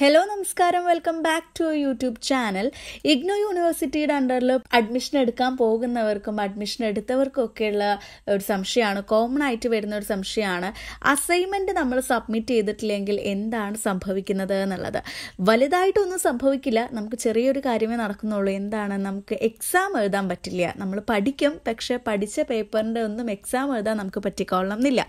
hello നമസ്കാരം welcome back to YouTube channel IGNOU യൂണിവേഴ്സിറ്റിയുടെ അണ്ടറിൽ അഡ്മിഷൻ എടുക്കാൻ പോകുന്നവർക്കും അഡ്മിഷൻ എടുത്തവർക്കും ഒക്കെയുള്ള ഒരു സംശയമാണ് കോമൺ ആയിട്ട് വരുന്ന ഒരു സംശയമാണ് അസൈൻമെന്റ് നമ്മൾ സബ്മിറ്റ് ചെയ്തിട്ടില്ലെങ്കിൽ എന്താണ് സംഭവിക്കുന്നത് എന്നുള്ളത് വലുതായിട്ടൊന്നും സംഭവിക്കില്ല നമുക്ക് ചെറിയൊരു കാര്യമേ നടക്കുന്നുള്ളൂ എന്താണ് നമുക്ക് എക്സാം എഴുതാൻ പറ്റില്ല നമ്മൾ പഠിക്കും പക്ഷേ പഠിച്ച പേപ്പറിൻ്റെ ഒന്നും എക്സാം എഴുതാൻ നമുക്ക് എന്നില്ല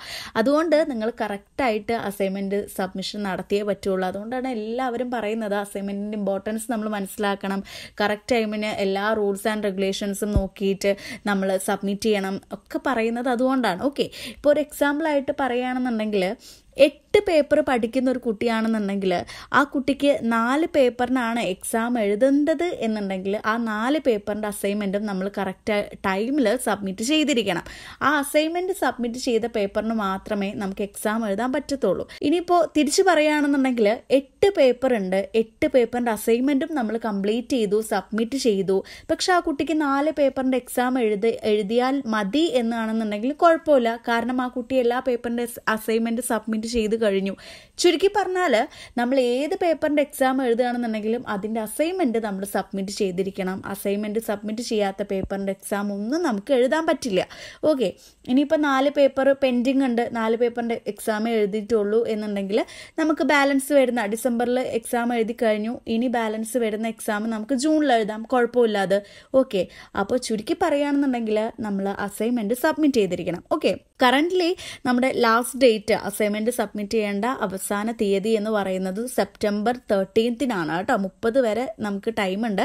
അതുകൊണ്ട് നിങ്ങൾ കറക്റ്റായിട്ട് അസൈൻമെന്റ് സബ്മിഷൻ നടത്തിയേ പറ്റുള്ളൂ അതുകൊണ്ടാണ് എല്ലാ എല്ലാവരും പറയുന്നത് അസൈൻമെൻറ്റിൻ്റെ ഇമ്പോർട്ടൻസ് നമ്മൾ മനസ്സിലാക്കണം കറക്റ്റ് ടൈമിന് എല്ലാ റൂൾസ് ആൻഡ് റെഗുലേഷൻസും നോക്കിയിട്ട് നമ്മൾ സബ്മിറ്റ് ചെയ്യണം ഒക്കെ പറയുന്നത് അതുകൊണ്ടാണ് ഓക്കെ ഇപ്പോൾ ഒരു എക്സാമ്പിളായിട്ട് പറയുകയാണെന്നുണ്ടെങ്കിൽ എട്ട് പേപ്പർ പഠിക്കുന്ന ഒരു കുട്ടിയാണെന്നുണ്ടെങ്കിൽ ആ കുട്ടിക്ക് നാല് പേപ്പറിനാണ് എക്സാം എഴുതേണ്ടത് എന്നുണ്ടെങ്കിൽ ആ നാല് പേപ്പറിൻ്റെ അസൈൻമെൻറ്റും നമ്മൾ കറക്റ്റ് ടൈമിൽ സബ്മിറ്റ് ചെയ്തിരിക്കണം ആ അസൈൻമെൻറ്റ് സബ്മിറ്റ് ചെയ്ത പേപ്പറിന് മാത്രമേ നമുക്ക് എക്സാം എഴുതാൻ പറ്റത്തുള്ളൂ ഇനിയിപ്പോൾ തിരിച്ചു പറയുകയാണെന്നുണ്ടെങ്കിൽ എട്ട് പേപ്പർ ഉണ്ട് എട്ട് പേപ്പറിൻ്റെ അസൈൻമെൻറ്റും നമ്മൾ കംപ്ലീറ്റ് ചെയ്തു സബ്മിറ്റ് ചെയ്തു പക്ഷെ ആ കുട്ടിക്ക് നാല് പേപ്പറിൻ്റെ എക്സാം എഴുതി എഴുതിയാൽ മതി എന്നാണെന്നുണ്ടെങ്കിൽ കുഴപ്പമില്ല കാരണം ആ കുട്ടി എല്ലാ പേപ്പറിൻ്റെ അസൈൻമെൻറ്റ് സബ്മിറ്റ് കംപ്ലീറ്റ് ചെയ്ത് കഴിഞ്ഞു ചുരുക്കി പറഞ്ഞാൽ നമ്മൾ ഏത് പേപ്പറിൻ്റെ എക്സാം എഴുതുകയാണെന്നുണ്ടെങ്കിലും അതിൻ്റെ അസൈൻമെൻറ്റ് നമ്മൾ സബ്മിറ്റ് ചെയ്തിരിക്കണം അസൈൻമെൻറ്റ് സബ്മിറ്റ് ചെയ്യാത്ത പേപ്പറിൻ്റെ എക്സാം ഒന്നും നമുക്ക് എഴുതാൻ പറ്റില്ല ഓക്കെ ഇനിയിപ്പോൾ നാല് പേപ്പർ പെൻഡിങ് ഉണ്ട് നാല് പേപ്പറിൻ്റെ എക്സാമേ എഴുതിയിട്ടുള്ളൂ എന്നുണ്ടെങ്കിൽ നമുക്ക് ബാലൻസ് വരുന്ന ഡിസംബറിൽ എക്സാം എഴുതി കഴിഞ്ഞു ഇനി ബാലൻസ് വരുന്ന എക്സാം നമുക്ക് ജൂണിൽ എഴുതാം കുഴപ്പമില്ലാതെ ഓക്കെ അപ്പോൾ ചുരുക്കി പറയുകയാണെന്നുണ്ടെങ്കിൽ നമ്മൾ അസൈൻമെൻറ്റ് സബ്മിറ്റ് ചെയ്തിരിക്കണം ഓക്കെ കറൻ്റ്ലി നമ്മുടെ ലാസ്റ്റ് ഡേറ്റ് അസൈൻമെൻറ്റ് സബ്മിറ്റ് ചെയ്യേണ്ട അവസാന തീയതി എന്ന് പറയുന്നത് സെപ്റ്റംബർ തേർട്ടീൻത്തിനാണ് കേട്ടോ മുപ്പത് വരെ നമുക്ക് ടൈം ഉണ്ട്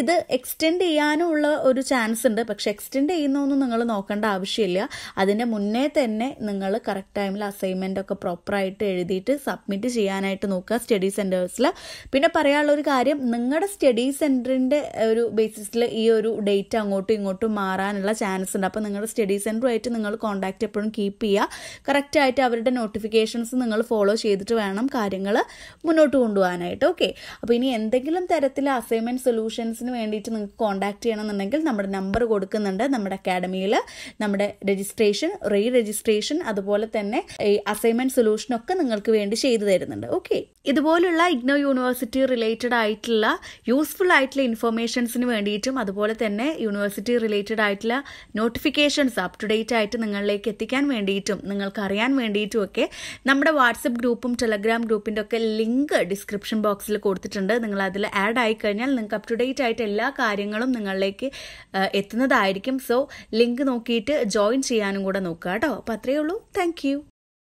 ഇത് എക്സ്റ്റെൻഡ് ചെയ്യാനുള്ള ഒരു ചാൻസ് ഉണ്ട് പക്ഷെ എക്സ്റ്റെൻഡ് ചെയ്യുന്നൊന്നും നിങ്ങൾ നോക്കേണ്ട ആവശ്യമില്ല അതിൻ്റെ മുന്നേ തന്നെ നിങ്ങൾ കറക്റ്റ് ടൈമിൽ അസൈൻമെൻ്റ് ഒക്കെ പ്രോപ്പറായിട്ട് എഴുതിയിട്ട് സബ്മിറ്റ് ചെയ്യാനായിട്ട് നോക്കുക സ്റ്റഡി സെൻറ്റേഴ്സിൽ പിന്നെ പറയാനുള്ള ഒരു കാര്യം നിങ്ങളുടെ സ്റ്റഡി സെൻറ്ററിൻ്റെ ഒരു ബേസിസിൽ ഈ ഒരു ഡേറ്റ് അങ്ങോട്ടും ഇങ്ങോട്ടും മാറാനുള്ള ചാൻസ് ഉണ്ട് അപ്പോൾ നിങ്ങളുടെ സ്റ്റഡി സെൻറ്ററുമായിട്ട് നിങ്ങൾ കോൺടാക്റ്റ് എപ്പോഴും കീപ്പ് ചെയ്യുക കറക്റ്റായിട്ട് അവരുടെ നോട്ടിഫിക്കേഷൻ റെഗുലേഷൻസ് നിങ്ങൾ ഫോളോ ചെയ്തിട്ട് വേണം കാര്യങ്ങൾ മുന്നോട്ട് കൊണ്ടുപോകാനായിട്ട് ഓക്കെ അപ്പോൾ ഇനി എന്തെങ്കിലും തരത്തിൽ അസൈൻമെൻറ്റ് സൊല്യൂഷൻസിന് വേണ്ടിയിട്ട് നിങ്ങൾക്ക് കോൺടാക്ട് ചെയ്യണമെന്നുണ്ടെങ്കിൽ നമ്മുടെ നമ്പർ കൊടുക്കുന്നുണ്ട് നമ്മുടെ അക്കാഡമിയിൽ നമ്മുടെ രജിസ്ട്രേഷൻ റീ രജിസ്ട്രേഷൻ അതുപോലെ തന്നെ ഈ അസൈൻമെൻറ്റ് സൊല്യൂഷനൊക്കെ നിങ്ങൾക്ക് വേണ്ടി ചെയ്തു തരുന്നുണ്ട് ഓക്കെ ഇതുപോലുള്ള ഇഗ്നോ യൂണിവേഴ്സിറ്റി റിലേറ്റഡ് ആയിട്ടുള്ള യൂസ്ഫുൾ ആയിട്ടുള്ള ഇൻഫർമേഷൻസിന് വേണ്ടിയിട്ടും അതുപോലെ തന്നെ യൂണിവേഴ്സിറ്റി റിലേറ്റഡ് ആയിട്ടുള്ള നോട്ടിഫിക്കേഷൻസ് അപ് ടു ഡേറ്റ് ആയിട്ട് നിങ്ങളിലേക്ക് എത്തിക്കാൻ വേണ്ടിയിട്ടും നിങ്ങൾക്ക് അറിയാൻ വേണ്ടിയിട്ടും ഒക്കെ നമ്മുടെ വാട്സപ്പ് ഗ്രൂപ്പും ടെലഗ്രാം ഗ്രൂപ്പിൻ്റെ ഒക്കെ ലിങ്ക് ഡിസ്ക്രിപ്ഷൻ ബോക്സിൽ കൊടുത്തിട്ടുണ്ട് നിങ്ങൾ അതിൽ ആഡ് ആയി കഴിഞ്ഞാൽ നിങ്ങൾക്ക് അപ് ടു ഡേറ്റ് ആയിട്ട് എല്ലാ കാര്യങ്ങളും നിങ്ങളിലേക്ക് എത്തുന്നതായിരിക്കും സോ ലിങ്ക് നോക്കിയിട്ട് ജോയിൻ ചെയ്യാനും കൂടെ നോക്കുക കേട്ടോ അപ്പോൾ അത്രയേ ഉള്ളൂ താങ്ക്